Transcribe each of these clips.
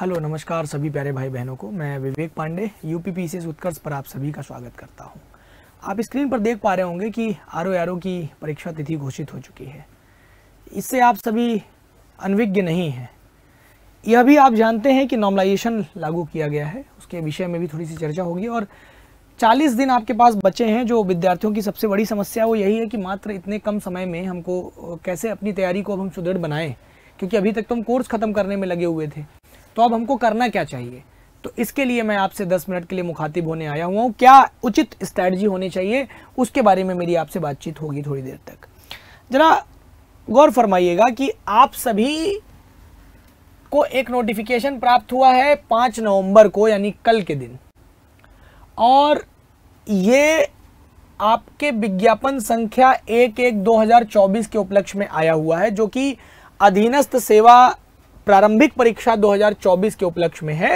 hello नमस्कार सभी प्यारे भाई बहनों को मैं विवेक पांडे पी पी उत्कर्ष पर आप सभी का स्वागत करता हूं आप स्क्रीन पर देख पा रहे होंगे कि आर ओ की परीक्षा तिथि घोषित हो चुकी है इससे आप सभी अनविज्ञ नहीं हैं यह भी आप जानते हैं कि नॉर्मलाइजेशन लागू किया गया है उसके विषय में भी थोड़ी सी चर्चा होगी और 40 दिन आपके पास बचे हैं जो विद्यार्थियों की सबसे बड़ी समस्या वो यही है कि मात्र इतने कम समय में हमको कैसे अपनी तैयारी को अब हम सुदृढ़ बनाएं क्योंकि अभी तक तो हम कोर्स ख़त्म करने में लगे हुए थे तो अब हमको करना क्या चाहिए तो इसके लिए मैं आपसे 10 मिनट के लिए मुखातिब होने आया हुआ हूँ क्या उचित स्ट्रैटी होनी चाहिए उसके बारे में मेरी आपसे बातचीत होगी थोड़ी देर तक जरा गौर फरमाइएगा कि आप सभी को एक नोटिफिकेशन प्राप्त हुआ है पांच नवंबर को यानी कल के दिन और ये आपके विज्ञापन संख्या एक एक दो हजार चौबीस के उपलक्ष्य में आया हुआ है जो कि अधीनस्थ सेवा प्रारंभिक परीक्षा 2024 के उपलक्ष्य में है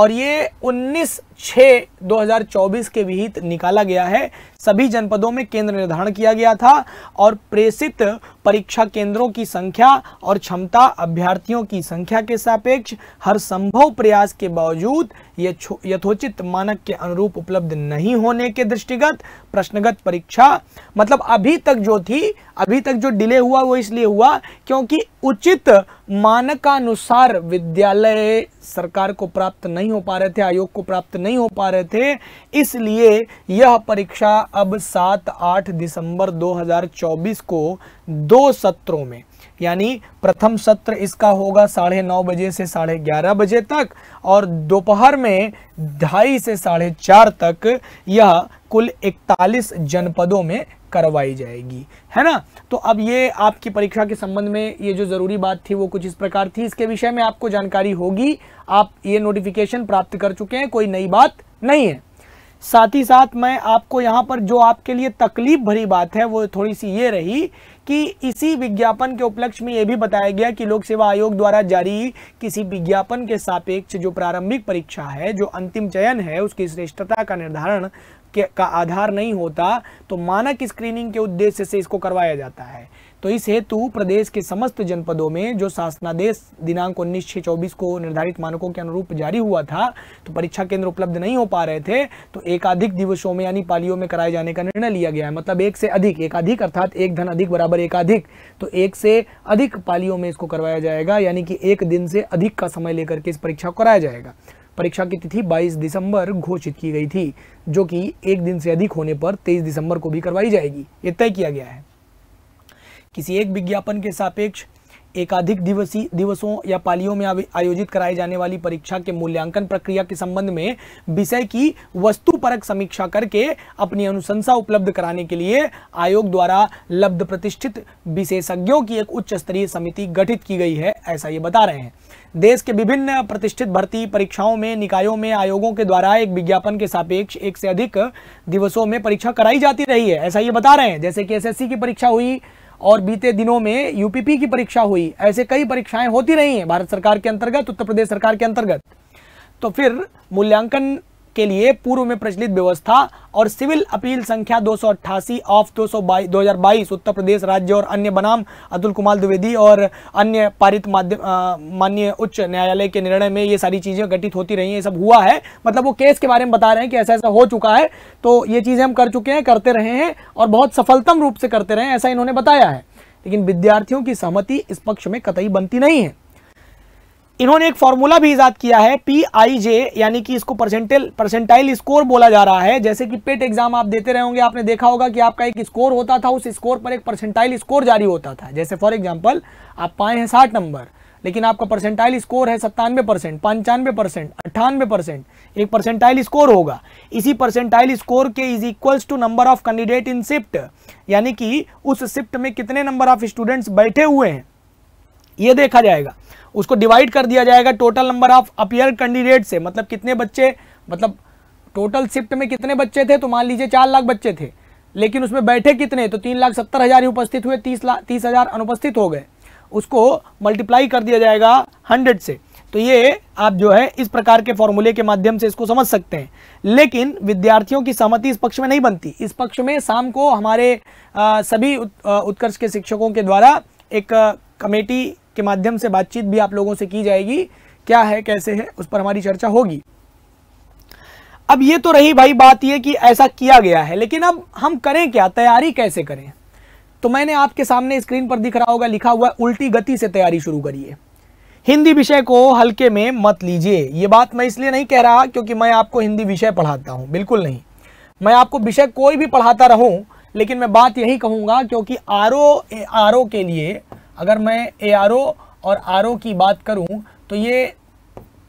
और ये छः 2024 के विहित निकाला गया है सभी जनपदों में केंद्र निर्धारण किया गया था और प्रेषित परीक्षा केंद्रों की संख्या और क्षमता अभ्यर्थियों की संख्या के सापेक्ष हर संभव प्रयास के बावजूद यथोचित मानक के अनुरूप उपलब्ध नहीं होने के दृष्टिगत प्रश्नगत परीक्षा मतलब अभी तक जो थी अभी तक जो डिले हुआ वो इसलिए हुआ क्योंकि उचित मानकानुसार विद्यालय सरकार को प्राप्त नहीं हो पा रहे थे आयोग को प्राप्त नहीं हो पा रहे थे इसलिए यह परीक्षा अब 7-8 दिसंबर 2024 को दो सत्रों में यानी प्रथम सत्र इसका होगा साढ़े नौ बजे से साढ़े ग्यारह बजे तक और दोपहर में ढाई से साढ़े चार तक यह कुल 41 जनपदों में करवाई जाएगी है ना तो अब ये आपकी परीक्षा के संबंध में ये जो ज़रूरी बात थी वो कुछ इस प्रकार थी इसके विषय में आपको जानकारी होगी आप ये नोटिफिकेशन प्राप्त कर चुके हैं कोई नई बात नहीं है साथ ही साथ मैं आपको यहाँ पर जो आपके लिए तकलीफ भरी बात है वो थोड़ी सी ये रही कि इसी विज्ञापन के उपलक्ष्य में ये भी बताया गया कि लोक सेवा आयोग द्वारा जारी किसी विज्ञापन के सापेक्ष जो प्रारंभिक परीक्षा है जो अंतिम चयन है उसकी श्रेष्ठता का निर्धारण का आधार नहीं होता तो मानक स्क्रीनिंग के उद्देश्य से इसको करवाया जाता है तो इस हेतु प्रदेश के समस्त जनपदों में जो शासनादेश दिनांक उन्नीस छः चौबीस को निर्धारित मानकों के अनुरूप जारी हुआ था तो परीक्षा केंद्र उपलब्ध नहीं हो पा रहे थे तो एकाधिक दिवसों में यानी पालियों में कराए जाने का निर्णय लिया गया है मतलब एक से अधिक एकाधिक अर्थात एक धन अधिक बराबर एकाधिक तो एक से अधिक पालियों में इसको करवाया जाएगा यानी कि एक दिन से अधिक का समय लेकर के इस परीक्षा को कराया जाएगा परीक्षा की तिथि 22 दिसंबर घोषित की गई थी जो कि एक दिन से अधिक होने पर 23 दिसंबर को भी करवाई जाएगी ये तय किया गया है किसी एक विज्ञापन के सापेक्ष एकाधिक दिवसीय दिवसों या पालियों में आयोजित कराए जाने वाली परीक्षा के मूल्यांकन प्रक्रिया के संबंध में विषय की वस्तुपरक समीक्षा करके अपनी अनुशंसा उपलब्ध कराने के लिए आयोग द्वारा लब्ध प्रतिष्ठित विशेषज्ञों की एक उच्च स्तरीय समिति गठित की गई है ऐसा ये बता रहे हैं देश के विभिन्न प्रतिष्ठित भर्ती परीक्षाओं में निकायों में आयोगों के द्वारा एक विज्ञापन के सापेक्ष एक से अधिक दिवसों में परीक्षा कराई जाती रही है ऐसा ये बता रहे हैं जैसे कि एसएससी की परीक्षा हुई और बीते दिनों में यूपीपी की परीक्षा हुई ऐसे कई परीक्षाएं होती रही हैं भारत सरकार के अंतर्गत उत्तर प्रदेश सरकार के अंतर्गत तो फिर मूल्यांकन के लिए पूर्व में प्रचलित व्यवस्था और सिविल अपील संख्या अट्ठासी ऑफ बाईस उत्तर प्रदेश राज्य और अन्य बनाम अतुल कुमार द्विवेदी और अन्य पारित माध्यम मान्य उच्च न्यायालय के निर्णय में ये सारी चीज़ें घटित होती रही ये सब हुआ है मतलब वो केस के बारे में बता रहे हैं कि ऐसा ऐसा हो चुका है तो ये चीज़ें हम कर चुके हैं करते रहे हैं और बहुत सफलतम रूप से करते रहे हैं ऐसा इन्होंने बताया है लेकिन विद्यार्थियों की सहमति इस पक्ष में कतई बनती नहीं है इन्होंने एक फॉर्मूला भी ईजाद किया है पी आई जे यानी कि इसको परसेंटेल परसेंटाइल स्कोर बोला जा रहा है जैसे कि पेट एग्जाम e आप देते रहे होंगे आपने देखा होगा कि आपका एक स्कोर होता था उस स्कोर पर एक परसेंटाइल स्कोर जारी होता था जैसे फॉर एग्जाम्पल आप पाए हैं साठ नंबर लेकिन आपका परसेंटाइल स्कोर है सत्तानवे परसेंट पंचानवे परसेंट अट्ठानवे परसेंट एक परसेंटाइल स्कोर होगा इसी परसेंटाइल स्कोर के is equals to number of candidate in shift यानी कि उस शिफ्ट में कितने नंबर ऑफ स्टूडेंट्स बैठे हुए हैं ये देखा जाएगा उसको डिवाइड कर दिया जाएगा total number of appear candidate से मतलब कितने बच्चे मतलब टोटल शिफ्ट में कितने बच्चे थे तो मान लीजिए चार लाख बच्चे थे लेकिन उसमें बैठे कितने तो तीन लाख सत्तर हज़ार ही उपस्थित हुए तीस लाख तीस हज़ार अनुपस्थित हो गए उसको मल्टीप्लाई कर दिया जाएगा हंड्रेड से तो ये आप जो है इस प्रकार के फॉर्मूले के माध्यम से इसको समझ सकते हैं लेकिन विद्यार्थियों की सहमति इस पक्ष में नहीं बनती इस पक्ष में शाम को हमारे आ, सभी उत, उत्कर्ष के शिक्षकों के द्वारा एक कमेटी के माध्यम से बातचीत भी आप लोगों से की जाएगी क्या है कैसे है उस पर हमारी चर्चा होगी अब ये तो रही भाई बात ये कि ऐसा किया गया है लेकिन अब हम करें क्या तैयारी कैसे करें तो मैंने आपके सामने स्क्रीन पर दिख रहा होगा लिखा हुआ उल्टी गति से तैयारी शुरू करिए हिंदी विषय को हल्के में मत लीजिए ये बात मैं इसलिए नहीं कह रहा क्योंकि मैं आपको हिंदी विषय पढ़ाता हूँ बिल्कुल नहीं मैं आपको विषय कोई भी पढ़ाता रहूँ लेकिन मैं बात यही कहूँगा क्योंकि आर ओ आर ओ के लिए अगर मैं ए और आर की बात करूँ तो ये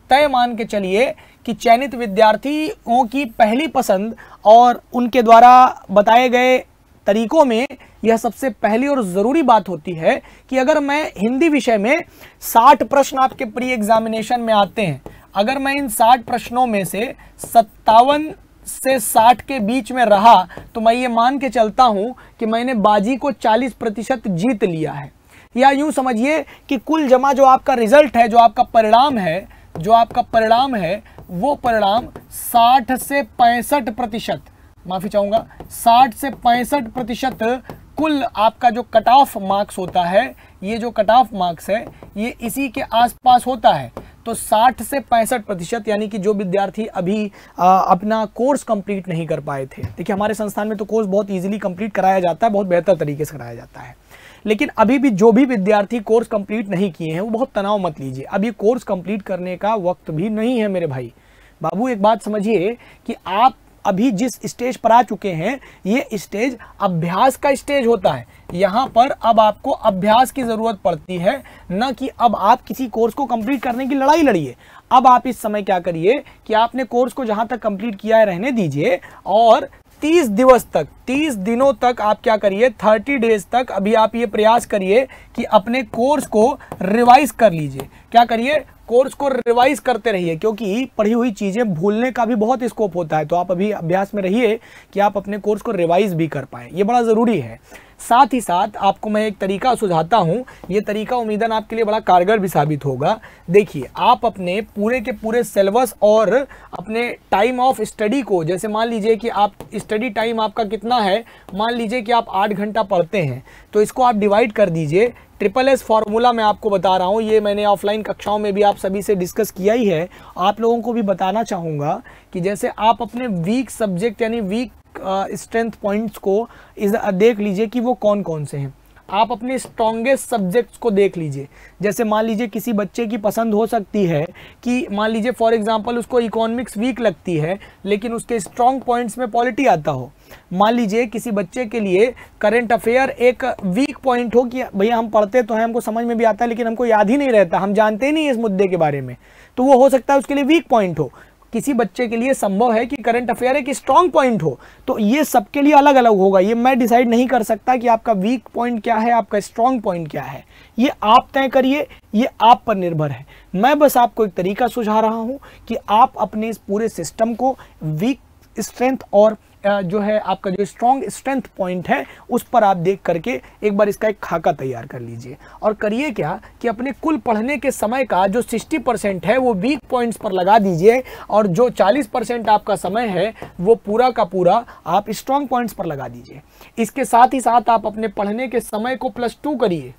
तय मान के चलिए कि चयनित विद्यार्थियों की पहली पसंद और उनके द्वारा बताए गए तरीकों में यह सबसे पहली और ज़रूरी बात होती है कि अगर मैं हिंदी विषय में 60 प्रश्न आपके प्री एग्जामिनेशन में आते हैं अगर मैं इन 60 प्रश्नों में से सत्तावन से 60 के बीच में रहा तो मैं ये मान के चलता हूँ कि मैंने बाजी को 40 प्रतिशत जीत लिया है या यूं समझिए कि कुल जमा जो आपका रिजल्ट है जो आपका परिणाम है जो आपका परिणाम है वो परिणाम 60 से पैंसठ प्रतिशत माफ़ी चाहूँगा 60 से पैंसठ प्रतिशत कुल आपका जो कट ऑफ मार्क्स होता है ये जो कट ऑफ मार्क्स है ये इसी के आसपास होता है तो 60 से पैंसठ प्रतिशत यानी कि जो विद्यार्थी अभी आ, अपना कोर्स कंप्लीट नहीं कर पाए थे देखिए हमारे संस्थान में तो कोर्स बहुत इजीली कंप्लीट कराया जाता है बहुत बेहतर तरीके से कराया जाता है लेकिन अभी भी जो भी विद्यार्थी कोर्स कंप्लीट नहीं किए हैं वो बहुत तनाव मत लीजिए अब ये कोर्स कंप्लीट करने का वक्त भी नहीं है मेरे भाई बाबू एक बात समझिए कि आप अभी जिस स्टेज पर आ चुके हैं ये स्टेज अभ्यास का स्टेज होता है यहाँ पर अब आपको अभ्यास की ज़रूरत पड़ती है न कि अब आप किसी कोर्स को कंप्लीट करने की लड़ाई लड़िए अब आप इस समय क्या करिए कि आपने कोर्स को जहाँ तक कंप्लीट किया है रहने दीजिए और तीस दिवस तक तीस दिनों तक आप क्या करिए थर्टी डेज तक अभी आप ये प्रयास करिए कि अपने कोर्स को रिवाइज कर लीजिए क्या करिए कोर्स को रिवाइज करते रहिए क्योंकि पढ़ी हुई चीज़ें भूलने का भी बहुत स्कोप होता है तो आप अभी अभ्यास में रहिए कि आप अपने कोर्स को रिवाइज भी कर पाएँ ये बड़ा ज़रूरी है साथ ही साथ आपको मैं एक तरीका सुझाता हूँ ये तरीका उम्मीदन आपके लिए बड़ा कारगर भी साबित होगा देखिए आप अपने पूरे के पूरे सिलेबस और अपने टाइम ऑफ स्टडी को जैसे मान लीजिए कि आप स्टडी टाइम आपका कितना है मान लीजिए कि आप आठ घंटा पढ़ते हैं तो इसको आप डिवाइड कर दीजिए ट्रिपल एस फार्मूला मैं आपको बता रहा हूँ ये मैंने ऑफलाइन कक्षाओं में भी आप सभी से डिस्कस किया ही है आप लोगों को भी बताना चाहूँगा कि जैसे आप अपने वीक सब्जेक्ट यानी वीक स्ट्रेंथ पॉइंट्स को इस देख लीजिए कि वो कौन कौन से हैं आप अपने स्ट्रॉन्गेस्ट सब्जेक्ट्स को देख लीजिए जैसे मान लीजिए किसी बच्चे की पसंद हो सकती है कि मान लीजिए फॉर एग्जांपल उसको इकोनॉमिक्स वीक लगती है लेकिन उसके स्ट्रॉन्ग पॉइंट्स में पॉलिटी आता हो मान लीजिए किसी बच्चे के लिए करंट अफेयर एक वीक पॉइंट हो कि भैया हम पढ़ते तो हैं हमको समझ में भी आता है लेकिन हमको याद ही नहीं रहता हम जानते ही नहीं इस मुद्दे के बारे में तो वो हो सकता है उसके लिए वीक पॉइंट हो किसी बच्चे के लिए संभव है कि करंट अफेयर एक स्ट्रांग पॉइंट हो तो ये सबके लिए अलग अलग होगा ये मैं डिसाइड नहीं कर सकता कि आपका वीक पॉइंट क्या है आपका स्ट्रांग पॉइंट क्या है ये आप तय करिए ये आप पर निर्भर है मैं बस आपको एक तरीका सुझा रहा हूँ कि आप अपने इस पूरे सिस्टम को वीक स्ट्रेंथ और जो है आपका जो स्ट्रॉन्ग स्ट्रेंथ पॉइंट है उस पर आप देख करके एक बार इसका एक खाका तैयार कर लीजिए और करिए क्या कि अपने कुल पढ़ने के समय का जो सिक्सटी परसेंट है वो वीक पॉइंट्स पर लगा दीजिए और जो चालीस परसेंट आपका समय है वो पूरा का पूरा आप स्ट्रॉन्ग पॉइंट्स पर लगा दीजिए इसके साथ ही साथ आप अपने पढ़ने के समय को प्लस टू करिए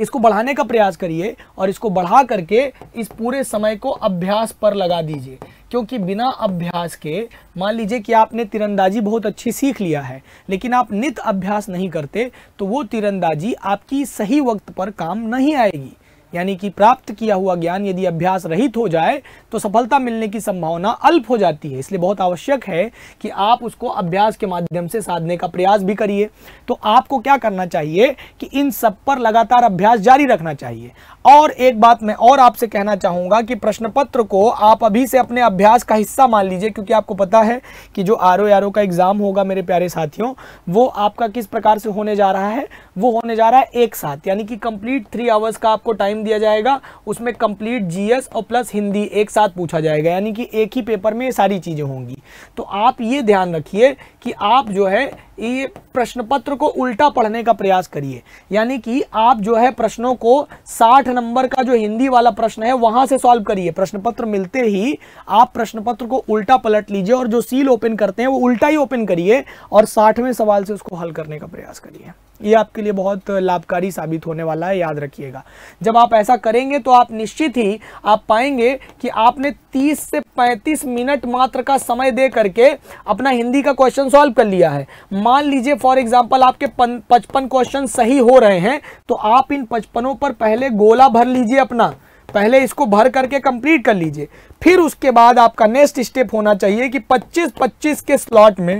इसको बढ़ाने का प्रयास करिए और इसको बढ़ा करके इस पूरे समय को अभ्यास पर लगा दीजिए क्योंकि बिना अभ्यास के मान लीजिए कि आपने तीरंदाजी बहुत अच्छी सीख लिया है लेकिन आप नित अभ्यास नहीं करते तो वो तीरंदाजी आपकी सही वक्त पर काम नहीं आएगी यानी कि प्राप्त किया हुआ ज्ञान यदि अभ्यास रहित हो जाए तो सफलता मिलने की संभावना अल्प हो जाती है इसलिए बहुत आवश्यक है कि आप उसको अभ्यास के माध्यम से साधने का प्रयास भी करिए तो आपको क्या करना चाहिए कि इन सब पर लगातार अभ्यास जारी रखना चाहिए और एक बात मैं और आपसे कहना चाहूँगा कि प्रश्न पत्र को आप अभी से अपने अभ्यास का हिस्सा मान लीजिए क्योंकि आपको पता है कि जो आर ओ का एग्ज़ाम होगा मेरे प्यारे साथियों वो आपका किस प्रकार से होने जा रहा है वो होने जा रहा है एक साथ यानी कि कंप्लीट थ्री आवर्स का आपको टाइम दिया जाएगा उसमें कंप्लीट जीएस और प्लस हिंदी एक साथ पूछा जाएगा यानी कि एक ही पेपर में ये सारी चीज़ें होंगी तो आप ये ध्यान रखिए कि आप जो है ये प्रश्न पत्र को उल्टा पढ़ने का प्रयास करिए यानी कि आप जो है प्रश्नों को 60 नंबर का जो हिंदी वाला प्रश्न है वहां से सॉल्व करिए प्रश्न पत्र मिलते ही आप प्रश्न पत्र को उल्टा पलट लीजिए और जो सील ओपन करते हैं वो उल्टा ही ओपन करिए और साठवें सवाल से उसको हल करने का प्रयास करिए ये आपके लिए बहुत लाभकारी साबित होने वाला है याद रखिएगा जब आप ऐसा करेंगे तो आप निश्चित ही आप पाएंगे कि आपने 30 से 35 मिनट मात्र का समय दे करके अपना हिंदी का क्वेश्चन सॉल्व कर लिया है मान लीजिए फॉर एग्जाम्पल आपके पचपन क्वेश्चन सही हो रहे हैं तो आप इन पचपनों पर पहले गोला भर लीजिए अपना पहले इसको भर करके कंप्लीट कर लीजिए फिर उसके बाद आपका नेक्स्ट स्टेप होना चाहिए कि 25-25 के स्लॉट में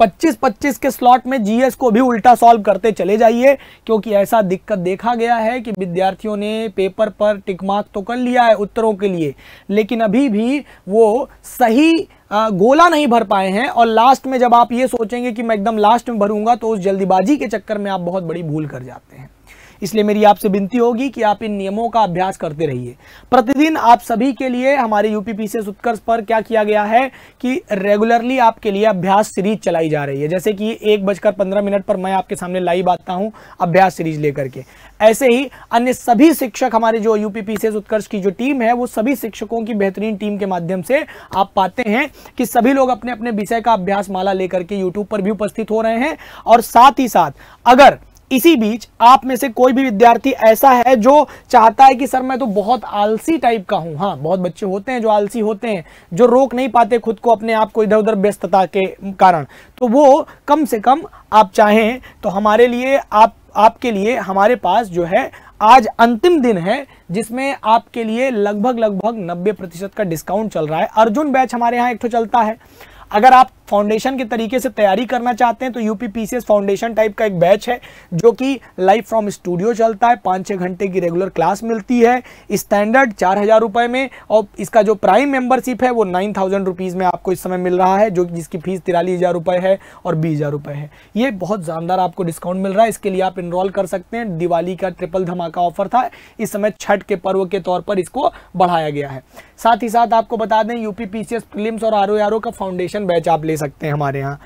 25-25 के स्लॉट में जीएस को भी उल्टा सॉल्व करते चले जाइए क्योंकि ऐसा दिक्कत देखा गया है कि विद्यार्थियों ने पेपर पर टिकमार्क तो कर लिया है उत्तरों के लिए लेकिन अभी भी वो सही गोला नहीं भर पाए हैं और लास्ट में जब आप ये सोचेंगे कि मैं एकदम लास्ट में भरूंगा तो उस जल्दीबाजी के चक्कर में आप बहुत बड़ी भूल कर जाते हैं इसलिए मेरी आपसे विनती होगी कि आप इन नियमों का अभ्यास करते रहिए प्रतिदिन आप सभी के लिए हमारे यूपीपी उत्कर्ष पर क्या किया गया है कि रेगुलरली आपके लिए अभ्यास सीरीज चलाई जा रही है जैसे कि एक बजकर पंद्रह मिनट पर मैं आपके सामने लाइव आता हूँ अभ्यास सीरीज लेकर के ऐसे ही अन्य सभी शिक्षक हमारे जो यूपी से उत्कर्ष की जो टीम है वो सभी शिक्षकों की बेहतरीन टीम के माध्यम से आप पाते हैं कि सभी लोग अपने अपने विषय का अभ्यास माला लेकर के यूट्यूब पर भी उपस्थित हो रहे हैं और साथ ही साथ अगर इसी बीच आप में से कोई भी विद्यार्थी ऐसा है जो चाहता है कि सर मैं तो बहुत आलसी टाइप का हूं हाँ बहुत बच्चे होते हैं जो आलसी होते हैं जो रोक नहीं पाते खुद को अपने आप को इधर उधर व्यस्तता के कारण तो वो कम से कम आप चाहें तो हमारे लिए आप आपके लिए हमारे पास जो है आज अंतिम दिन है जिसमें आपके लिए लगभग लगभग 90 प्रतिशत का डिस्काउंट चल रहा है अर्जुन बैच हमारे यहाँ एक तो चलता है अगर आप फाउंडेशन के तरीके से तैयारी करना चाहते हैं तो यूपी पीसीएस फाउंडेशन टाइप का एक बैच है जो कि लाइव फ्रॉम स्टूडियो चलता है पाँच छः घंटे की रेगुलर क्लास मिलती है स्टैंडर्ड चार हज़ार रुपये में और इसका जो प्राइम मेंबरशिप है वो नाइन थाउजेंड रुपीज़ में आपको इस समय मिल रहा है जो जिसकी फीस तिरालीस हज़ार रुपये है और बीस हज़ार रुपये है ये बहुत शानदार आपको डिस्काउंट मिल रहा है इसके लिए आप इनरोल कर सकते हैं दिवाली का ट्रिपल धमाका ऑफर था इस समय छठ के पर्व के तौर पर इसको बढ़ाया गया है साथ ही साथ आपको बता दें यूपी पी और आर ओ का फाउंडेशन बैच आप ले सकते हैं हमारे यहाँ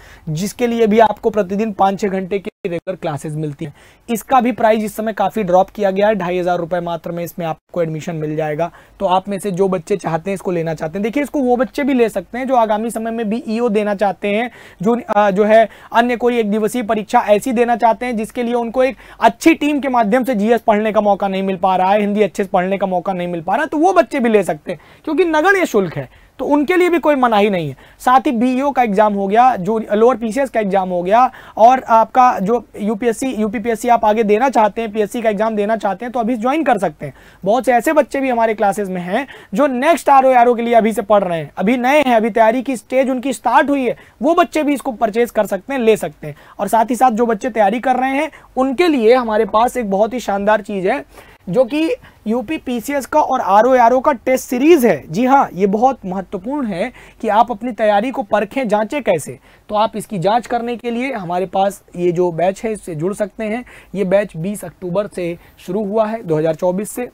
जिसके लिए भी आपको प्रतिदिन पाँच छः घंटे की रेगुलर क्लासेस मिलती हैं इसका भी प्राइस इस समय काफ़ी ड्रॉप किया गया है ढाई हज़ार रुपये मात्र में इसमें आपको एडमिशन मिल जाएगा तो आप में से जो बच्चे चाहते हैं इसको लेना चाहते हैं देखिए इसको वो बच्चे भी ले सकते हैं जो आगामी समय में भी ई e देना चाहते हैं जो जो है अन्य कोई एक दिवसीय परीक्षा ऐसी देना चाहते हैं जिसके लिए उनको एक अच्छी टीम के माध्यम से जी पढ़ने का मौका नहीं मिल पा रहा है हिंदी अच्छे से पढ़ने का मौका नहीं मिल पा रहा तो वो बच्चे भी ले सकते हैं क्योंकि नगण्य शुल्क है तो उनके लिए भी कोई मनाही नहीं है साथ ही बीईओ e का एग्ज़ाम हो गया जो लोअर पीसीएस का एग्ज़ाम हो गया और आपका जो यूपीएससी यूपीपीएससी आप आगे देना चाहते हैं पीएससी का एग्ज़ाम देना चाहते हैं तो अभी ज्वाइन कर सकते हैं बहुत से ऐसे बच्चे भी हमारे क्लासेस में हैं जो नेक्स्ट आर ओ के लिए अभी से पढ़ रहे हैं अभी नए हैं अभी तैयारी की स्टेज उनकी स्टार्ट हुई है वो बच्चे भी इसको परचेज कर सकते हैं ले सकते हैं और साथ ही साथ जो बच्चे तैयारी कर रहे हैं उनके लिए हमारे पास एक बहुत ही शानदार चीज़ है जो कि यूपी पीसीएस का और आर ओ का टेस्ट सीरीज़ है जी हाँ ये बहुत महत्वपूर्ण है कि आप अपनी तैयारी को परखें जांचें कैसे तो आप इसकी जांच करने के लिए हमारे पास ये जो बैच है इससे जुड़ सकते हैं ये बैच 20 अक्टूबर से शुरू हुआ है 2024 से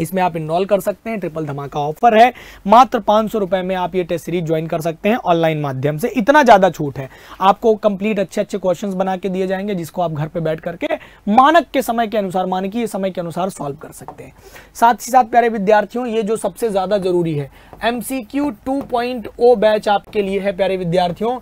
इसमें आप इनरोल कर सकते हैं ट्रिपल धमाका ऑफर है मात्र पांच रुपए में आप ये टेस्ट सीरीज ज्वाइन कर सकते हैं ऑनलाइन माध्यम से इतना ज़्यादा छूट है आपको कंप्लीट अच्छे अच्छे क्वेश्चन बना के दिए जाएंगे जिसको आप घर पे बैठ करके मानक के समय के अनुसार मानकीय समय के अनुसार सॉल्व कर सकते हैं साथ ही साथ प्यारे विद्यार्थियों ये जो सबसे ज़्यादा ज़रूरी है M C Q two point O batch आपके लिए है प्यारे विद्यार्थियों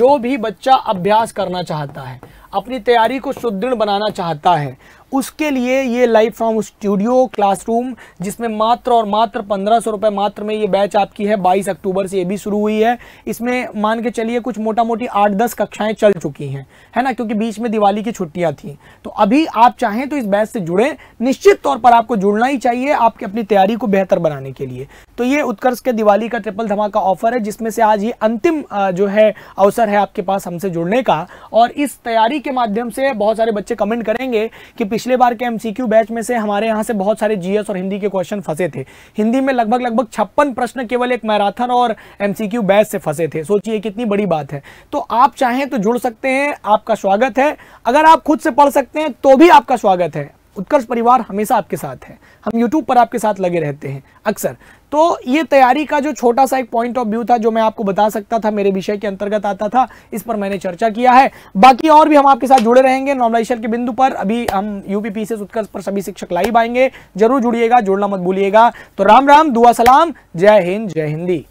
जो भी बच्चा अभ्यास करना चाहता है अपनी तैयारी को सुदृढ़ बनाना चाहता है उसके लिए ये लाइव फ्रॉम स्टूडियो क्लासरूम जिसमें मात्र और मात्र पंद्रह सौ रुपये मात्र में ये बैच आपकी है बाईस अक्टूबर से ये भी शुरू हुई है इसमें मान के चलिए कुछ मोटा मोटी आठ दस कक्षाएं चल चुकी हैं है ना क्योंकि बीच में दिवाली की छुट्टियां थी तो अभी आप चाहें तो इस बैच से जुड़ें निश्चित तौर पर आपको जुड़ना ही चाहिए आपकी अपनी तैयारी को बेहतर बनाने के लिए तो ये उत्कर्ष के दिवाली का ट्रिपल धमाका ऑफर है जिसमें से आज ये अंतिम जो है अवसर है आपके पास हमसे जुड़ने का और इस तैयारी के माध्यम से बहुत सारे बच्चे कमेंट करेंगे कि पिछले बार के एमसीक्यू बैच में से हमारे यहाँ से बहुत सारे जीएस और हिंदी के क्वेश्चन फंसे थे हिंदी में लगभग लगभग छप्पन प्रश्न केवल एक मैराथन और एमसीक्यू बैच से फंसे थे सोचिए कितनी बड़ी बात है तो आप चाहें तो जुड़ सकते हैं आपका स्वागत है अगर आप खुद से पढ़ सकते हैं तो भी आपका स्वागत है उत्कर्ष परिवार हमेशा आपके साथ है हम यूट्यूब पर आपके साथ लगे रहते हैं अक्सर तो ये तैयारी का जो छोटा सा एक पॉइंट ऑफ व्यू था जो मैं आपको बता सकता था मेरे विषय के अंतर्गत आता था इस पर मैंने चर्चा किया है बाकी और भी हम आपके साथ जुड़े रहेंगे नॉर्मलाइजेशन के बिंदु पर अभी हम यूपीपी से उत्कर्ष पर सभी शिक्षक लाइव आएंगे जरूर जुड़िएगा जुड़ना मत भूलिएगा तो राम राम दुआ सलाम जय हिंद जय हिंदी